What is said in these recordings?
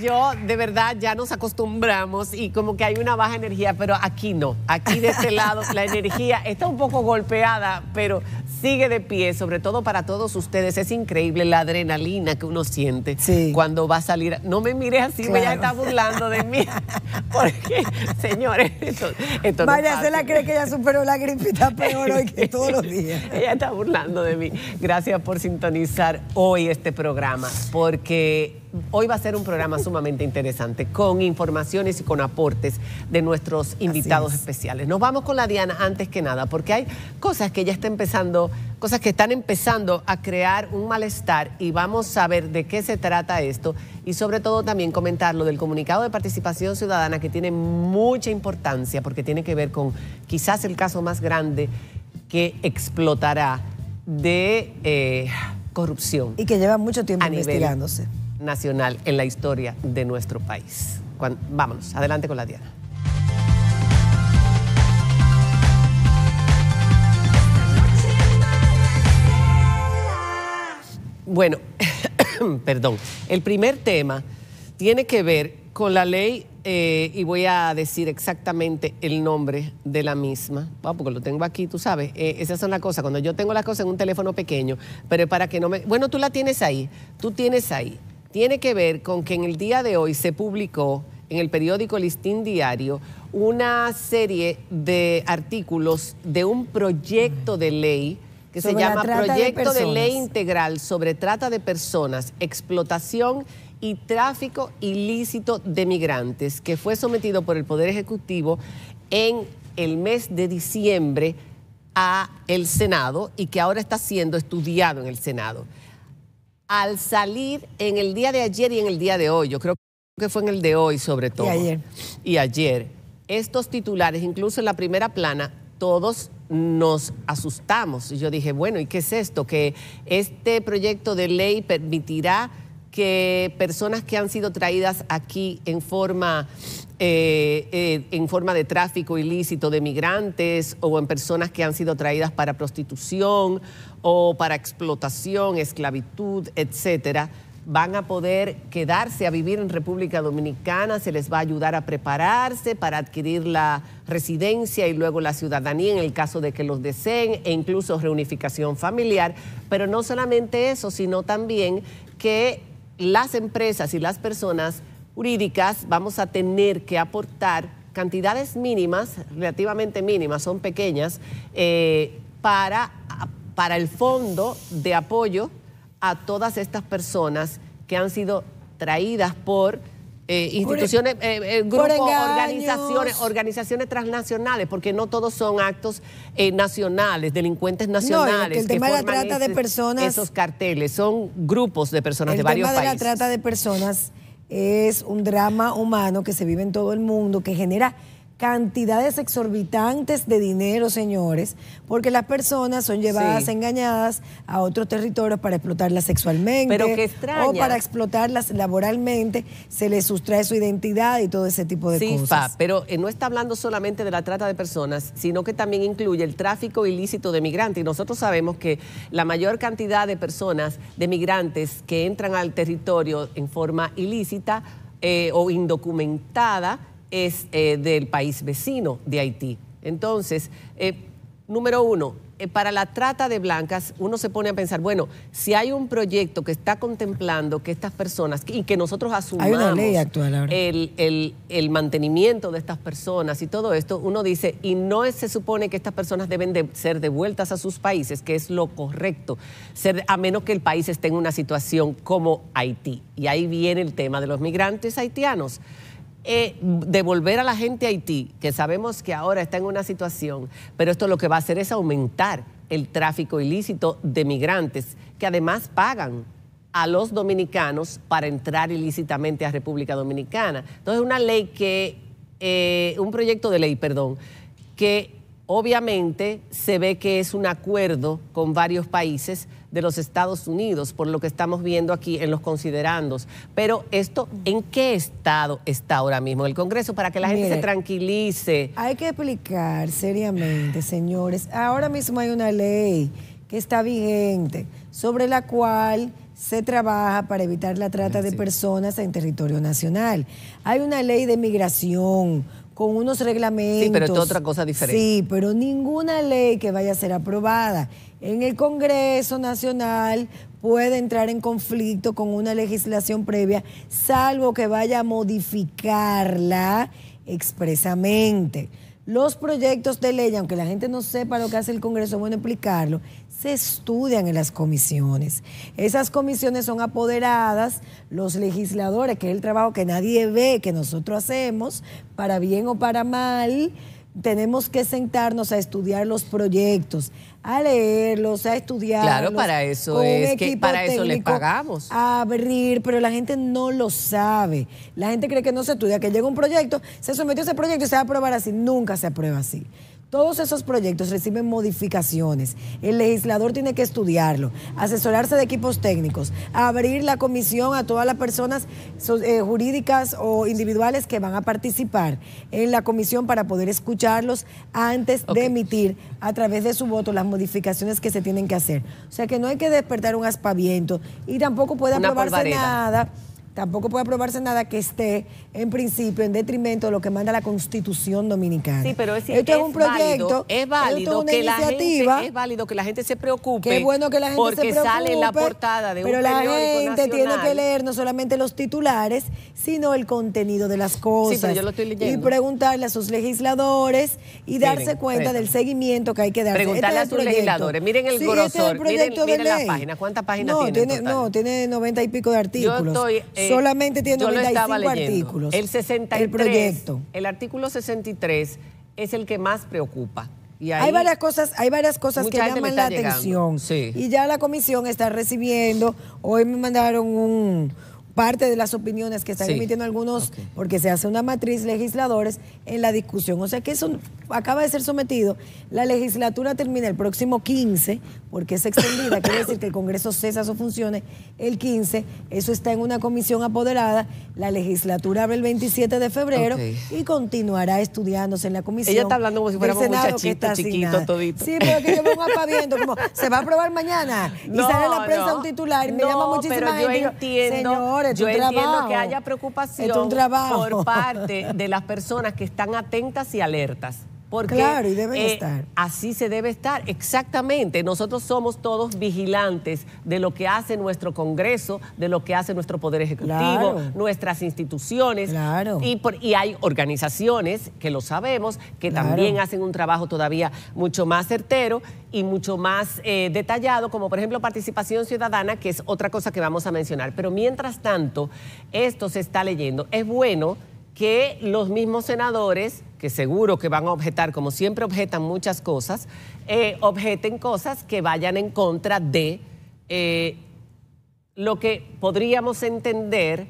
yo de verdad ya nos acostumbramos y como que hay una baja energía, pero aquí no. Aquí de este lado la energía está un poco golpeada, pero sigue de pie, sobre todo para todos ustedes. Es increíble la adrenalina que uno siente cuando va a salir. No me mires así, me ella está burlando de mí. Porque, señores, esto, Vaya, se la cree que ella superó la gripita peor hoy que todos los días. ella está burlando de mí. Gracias por sintonizar hoy este programa, porque hoy va a ser un programa sumamente interesante con informaciones y con aportes de nuestros invitados especiales. Nos vamos con la Diana antes que nada, porque hay cosas que ya está empezando, cosas que están empezando a crear un malestar y vamos a ver de qué se trata esto y sobre todo también comentar lo del comunicado de participación ciudadana que tiene mucha importancia porque tiene que ver con quizás el caso más grande que explotará de eh, corrupción. Y que lleva mucho tiempo investigándose nacional en la historia de nuestro país. vámonos, adelante con la Diana. Bueno, perdón, el primer tema tiene que ver con la ley, eh, y voy a decir exactamente el nombre de la misma, porque lo tengo aquí, tú sabes, eh, esa es una cosa, cuando yo tengo las cosas en un teléfono pequeño, pero para que no me... Bueno, tú la tienes ahí, tú tienes ahí tiene que ver con que en el día de hoy se publicó en el periódico Listín Diario una serie de artículos de un proyecto de ley que se llama Proyecto de, de, Ley Integral sobre Trata de Personas, Explotación y Tráfico Ilícito de Migrantes, que fue sometido por el Poder Ejecutivo en el mes de diciembre a el Senado y que ahora está siendo estudiado en el Senado al salir en el día de ayer y en el día de hoy, yo creo que fue en el de hoy sobre todo. Y ayer. Y ayer, estos titulares, incluso en la primera plana, todos nos asustamos. Y Yo dije, bueno, ¿y qué es esto? Que este proyecto de ley permitirá que personas que han sido traídas aquí en forma, eh, eh, en forma de tráfico ilícito de migrantes o en personas que han sido traídas para prostitución o para explotación, esclavitud, etcétera, van a poder quedarse a vivir en República Dominicana, se les va a ayudar a prepararse para adquirir la residencia y luego la ciudadanía en el caso de que los deseen e incluso reunificación familiar. Pero no solamente eso, sino también que las empresas y las personas jurídicas vamos a tener que aportar cantidades mínimas, relativamente mínimas, son pequeñas, eh, para, para el fondo de apoyo a todas estas personas que han sido traídas por eh, instituciones, eh, eh, grupos, organizaciones, organizaciones transnacionales, porque no todos son actos nacionales, delincuentes nacionales. el, tema de la trata de personas. Esos carteles son grupos de personas de varios países. El tema de la trata de personas es un drama humano que se vive en todo el mundo, que genera cantidades exorbitantes de dinero, señores, porque las personas son llevadas engañadas a otros territorios para explotarlas sexualmente o para explotarlas laboralmente, se les sustrae su identidad y todo ese tipo de cosas. Sí, pero eh, no está hablando solamente de la trata de personas, sino que también incluye el tráfico ilícito de migrantes y nosotros sabemos que la mayor cantidad de personas, de migrantes que entran al territorio en forma ilícita eh, o indocumentada, es eh, del país vecino de Haití. Entonces, eh, número uno, eh, para la trata de blancas, uno se pone a pensar, bueno, si hay un proyecto que está contemplando que estas personas, y que nosotros asumamos El, mantenimiento de estas personas y todo esto, uno dice, y no se supone que estas personas deben de ser devueltas a sus países, que es lo correcto, ser, a menos que el país esté en una situación como Haití. Y ahí viene el tema de los migrantes haitianos. Eh, devolver a la gente a Haití, que sabemos que ahora está en una situación, pero esto lo que va a hacer es aumentar el tráfico ilícito de migrantes, que además pagan a los dominicanos para entrar ilícitamente a República Dominicana. Entonces, una ley que, eh, un proyecto de ley, perdón, que Obviamente se ve que es un acuerdo con varios países de los Estados Unidos, por lo que estamos viendo aquí en los considerandos. Pero esto, ¿en qué estado está ahora mismo el Congreso para que la gente se tranquilice? Hay que explicar seriamente, señores. Ahora mismo hay una ley que está vigente sobre la cual se trabaja para evitar la trata de personas en territorio nacional. Hay una ley de migración con unos reglamentos. Sí, pero es otra cosa diferente. Sí, pero ninguna ley que vaya a ser aprobada en el Congreso Nacional puede entrar en conflicto con una legislación previa, salvo que vaya a modificarla expresamente los proyectos de ley, aunque la gente no sepa lo que hace el Congreso, bueno explicarlo, se estudian en las comisiones. Esas comisiones son apoderadas, los legisladores, que es el trabajo que nadie ve, que nosotros hacemos, para bien o para mal, tenemos que sentarnos a estudiar los proyectos, a leerlos, a estudiar, Claro, para eso es que para eso le pagamos. A abrir, pero la gente no lo sabe. La gente cree que no se estudia, que llega un proyecto, se sometió a ese proyecto y se va a aprobar así. Nunca se aprueba así. Todos esos proyectos reciben modificaciones. El legislador tiene que estudiarlo, asesorarse de equipos técnicos, abrir la comisión a todas las personas eh, jurídicas o individuales que van a participar en la comisión para poder escucharlos antes de emitir a través de su voto las modificaciones que se tienen que hacer. O sea que no hay que despertar un aspaviento y tampoco puede aprobarse nada tampoco puede aprobarse nada que esté en principio en detrimento de lo que manda la Constitución Dominicana. Sí, pero es, esto es, un proyecto, válido, es válido que la gente, es válido que la gente se preocupe. Qué bueno que la gente se preocupe, sale en la portada de pero la gente tiene que leer no solamente los titulares, sino el contenido de las cosas. Sí, pero yo lo estoy leyendo. Y preguntarle a sus legisladores y darse cuenta del seguimiento que hay que dar. Preguntarle este a sus legisladores, miren el este grosor, miren, miren la ¿cuántas páginas no, tiene? no, tiene noventa y pico de artículos. Yo estoy eh, Solamente tiene 25 artículos. El 63, el proyecto. El artículo 63 es el que más preocupa. hay varias cosas, hay varias cosas que llaman la atención. Y ya la comisión está recibiendo. Hoy me mandaron un parte de las opiniones que están emitiendo algunos, porque se hace una matriz legisladores en la discusión. O sea que eso acaba de ser sometido. La legislatura termina el próximo 15, porque es extendida, quiere decir que el Congreso cesa sus funciones el 15, eso está en una comisión apoderada, la legislatura abre el 27 de febrero y continuará estudiándose en la comisión. Ella está hablando como si fuéramos muchachitos chiquitos toditos. Sí, pero que yo me voy viendo como se va a aprobar mañana y sale en la prensa un titular y me llama muchísima pero gente. Yo entiendo, Señores, yo entiendo que haya preocupación por parte de las personas que están atentas y alertas. Porque, claro, y debe eh, estar. Así se debe estar, exactamente. Nosotros somos todos vigilantes de lo que hace nuestro Congreso, de lo que hace nuestro Poder Ejecutivo, nuestras instituciones. Y, hay organizaciones que lo sabemos, que también hacen un trabajo todavía mucho más certero y mucho más eh, detallado, como por ejemplo participación ciudadana, que es otra cosa que vamos a mencionar. Pero mientras tanto, esto se está leyendo. Es bueno que los mismos senadores, que seguro que van a objetar, como siempre objetan muchas cosas, eh, objeten cosas que vayan en contra de eh, lo que podríamos entender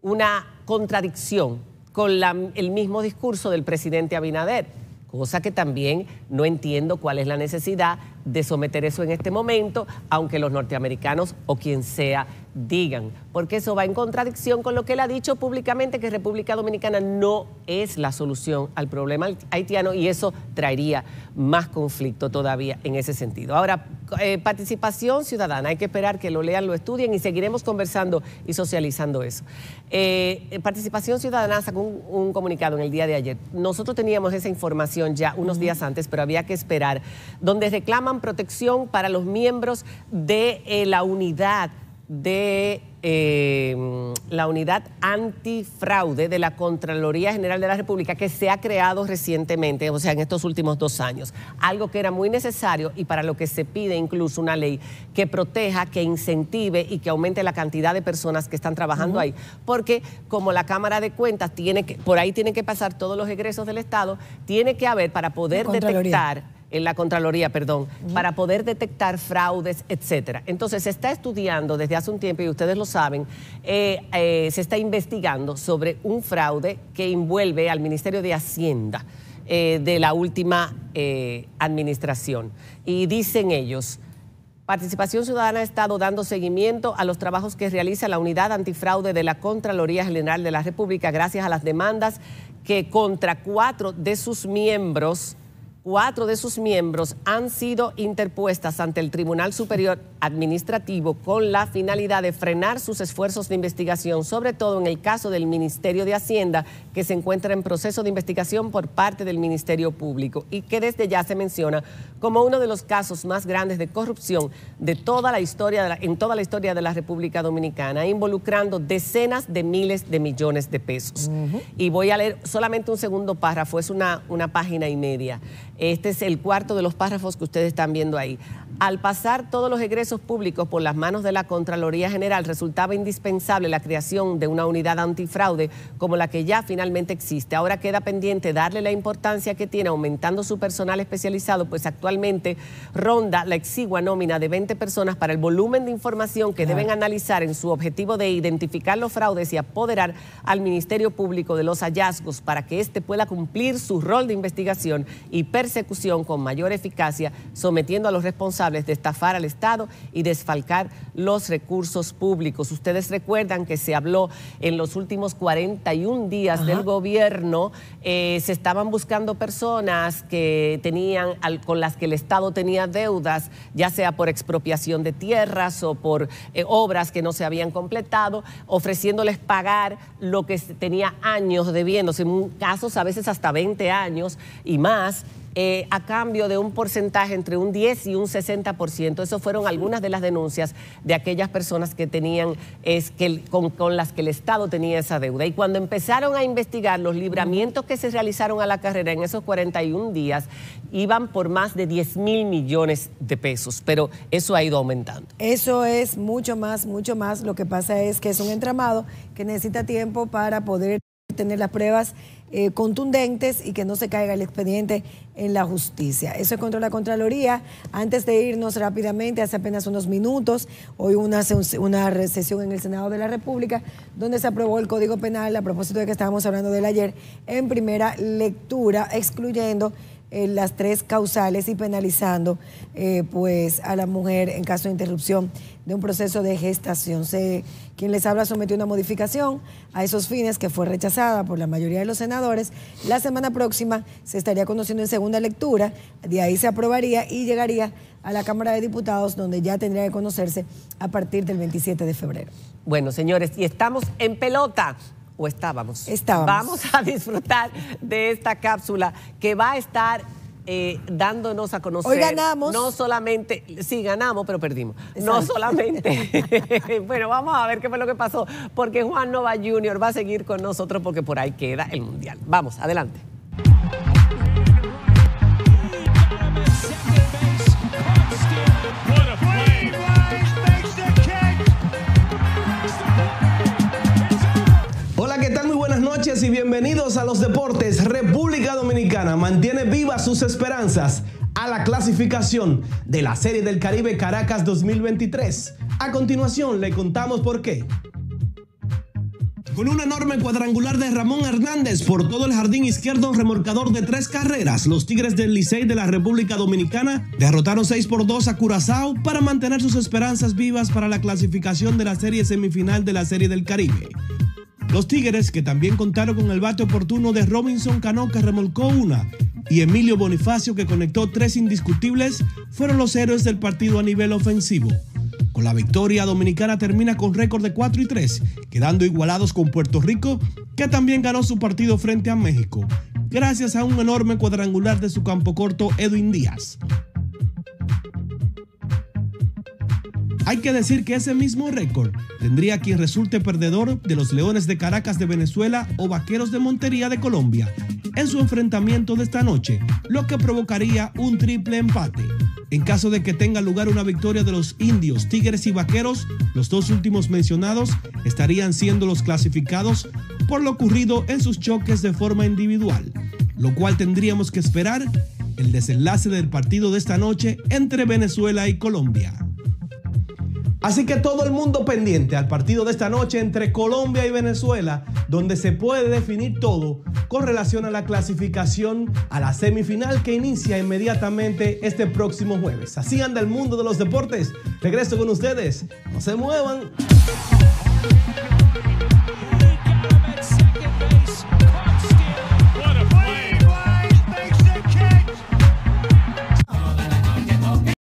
una contradicción con el mismo discurso del presidente Abinader, cosa que también no entiendo cuál es la necesidad de someter eso en este momento, aunque los norteamericanos o quien sea digan, porque eso va en contradicción con lo que él ha dicho públicamente, que República Dominicana no es la solución al problema haitiano y eso traería más conflicto todavía en ese sentido. Ahora, eh, participación ciudadana, hay que esperar que lo lean, lo estudien y seguiremos conversando y socializando eso. Eh, participación ciudadana sacó un, un, comunicado en el día de ayer. Nosotros teníamos esa información ya unos días antes, pero había que esperar, donde reclama protección para los miembros de eh, la unidad de eh, la unidad antifraude de la Contraloría General de la República que se ha creado recientemente, o sea, en estos últimos dos años. Algo que era muy necesario y para lo que se pide incluso una ley que proteja, que incentive y que aumente la cantidad de personas que están trabajando ahí. Porque como la Cámara de Cuentas tiene que, por ahí tienen que pasar todos los egresos del Estado, tiene que haber para poder detectar en la Contraloría, perdón, para poder detectar fraudes, etcétera. Entonces, se está estudiando desde hace un tiempo, y ustedes lo saben, eh, eh, se está investigando sobre un fraude que envuelve al Ministerio de Hacienda eh, de la última administración. Y dicen ellos. Participación Ciudadana ha estado dando seguimiento a los trabajos que realiza la Unidad Antifraude de la Contraloría General de la República gracias a las demandas que contra cuatro de sus miembros cuatro de sus miembros han sido interpuestas ante el Tribunal Superior Administrativo con la finalidad de frenar sus esfuerzos de investigación, sobre todo en el caso del Ministerio de Hacienda, que se encuentra en proceso de investigación por parte del Ministerio Público y que desde ya se menciona como uno de los casos más grandes de corrupción de toda la historia en toda la historia de la República Dominicana, involucrando decenas de miles de millones de pesos. Y voy a leer solamente un segundo párrafo, es una, una página y media. Este es el cuarto de los párrafos que ustedes están viendo ahí. Al pasar todos los egresos públicos por las manos de la Contraloría General, resultaba indispensable la creación de una unidad antifraude como la que ya finalmente existe. Ahora queda pendiente darle la importancia que tiene, aumentando su personal especializado, pues actualmente ronda la exigua nómina de 20 personas para el volumen de información que deben analizar en su objetivo de identificar los fraudes y apoderar al Ministerio Público de los hallazgos para que éste pueda cumplir su rol de investigación y persecución con mayor eficacia, sometiendo a los responsables de estafar al Estado y desfalcar los recursos públicos. Ustedes recuerdan que se habló en los últimos 41 días del gobierno, eh, se estaban buscando personas que tenían, con las que el Estado tenía deudas, ya sea por expropiación de tierras o por eh, obras que no se habían completado, ofreciéndoles pagar lo que tenía años debiéndose, en casos a veces hasta 20 años y más eh, a cambio de un porcentaje entre un 10 y un 60%. Esas fueron algunas de las denuncias de aquellas personas que tenían, es que con, con, las que el Estado tenía esa deuda. Y cuando empezaron a investigar los libramientos que se realizaron a la carrera en esos 41 días, iban por más de 10 mil millones de pesos, pero eso ha ido aumentando. Eso es mucho más, mucho más. Lo que pasa es que es un entramado que necesita tiempo para poder tener las pruebas eh, contundentes y que no se caiga el expediente en la justicia. Eso es contra la Contraloría. Antes de irnos rápidamente, hace apenas unos minutos, hoy una, una recesión en el Senado de la República, donde se aprobó el Código Penal a propósito de que estábamos hablando del ayer, en primera lectura, excluyendo eh, las tres causales y penalizando eh, pues a la mujer en caso de interrupción de un proceso de gestación. Se, quien les habla sometió una modificación a esos fines que fue rechazada por la mayoría de los senadores. La semana próxima se estaría conociendo en segunda lectura, de ahí se aprobaría y llegaría a la Cámara de Diputados, donde ya tendría que conocerse a partir del 27 de febrero. Bueno, señores, y estamos en pelota o estábamos. Estábamos. Vamos a disfrutar de esta cápsula que va a estar eh, dándonos a conocer. Hoy ganamos. No solamente, sí, ganamos, pero perdimos. No solamente. bueno, vamos a ver qué fue lo que pasó, porque Juan Nova Jr. va a seguir con nosotros porque por ahí queda el Mundial. Vamos, adelante. buenas noches y bienvenidos a los deportes. República Dominicana mantiene vivas sus esperanzas a la clasificación de la Serie del Caribe Caracas 2023. A continuación le contamos por qué. Con un enorme cuadrangular de Ramón Hernández por todo el jardín izquierdo, remorcador de tres carreras, los Tigres del Licey de la República Dominicana derrotaron 6 por 2 a Curazao para mantener sus esperanzas vivas para la clasificación de la serie semifinal de la Serie del Caribe. Los Tigres, que también contaron con el bate oportuno de Robinson Cano, que remolcó una, y Emilio Bonifacio, que conectó tres indiscutibles, fueron los héroes del partido a nivel ofensivo. Con la victoria, Dominicana termina con récord de 4 y 3, quedando igualados con Puerto Rico, que también ganó su partido frente a México, gracias a un enorme cuadrangular de su campo corto Edwin Díaz. Hay que decir que ese mismo récord tendría quien resulte perdedor de los Leones de Caracas de Venezuela o Vaqueros de Montería de Colombia en su enfrentamiento de esta noche, lo que provocaría un triple empate. En caso de que tenga lugar una victoria de los indios, tigres y vaqueros, los dos últimos mencionados estarían siendo los clasificados por lo ocurrido en sus choques de forma individual, lo cual tendríamos que esperar el desenlace del partido de esta noche entre Venezuela y Colombia. Así que todo el mundo pendiente al partido de esta noche entre Colombia y Venezuela, donde se puede definir todo con relación a la clasificación a la semifinal que inicia inmediatamente este próximo jueves. Así anda el mundo de los deportes. Regreso con ustedes. No se muevan.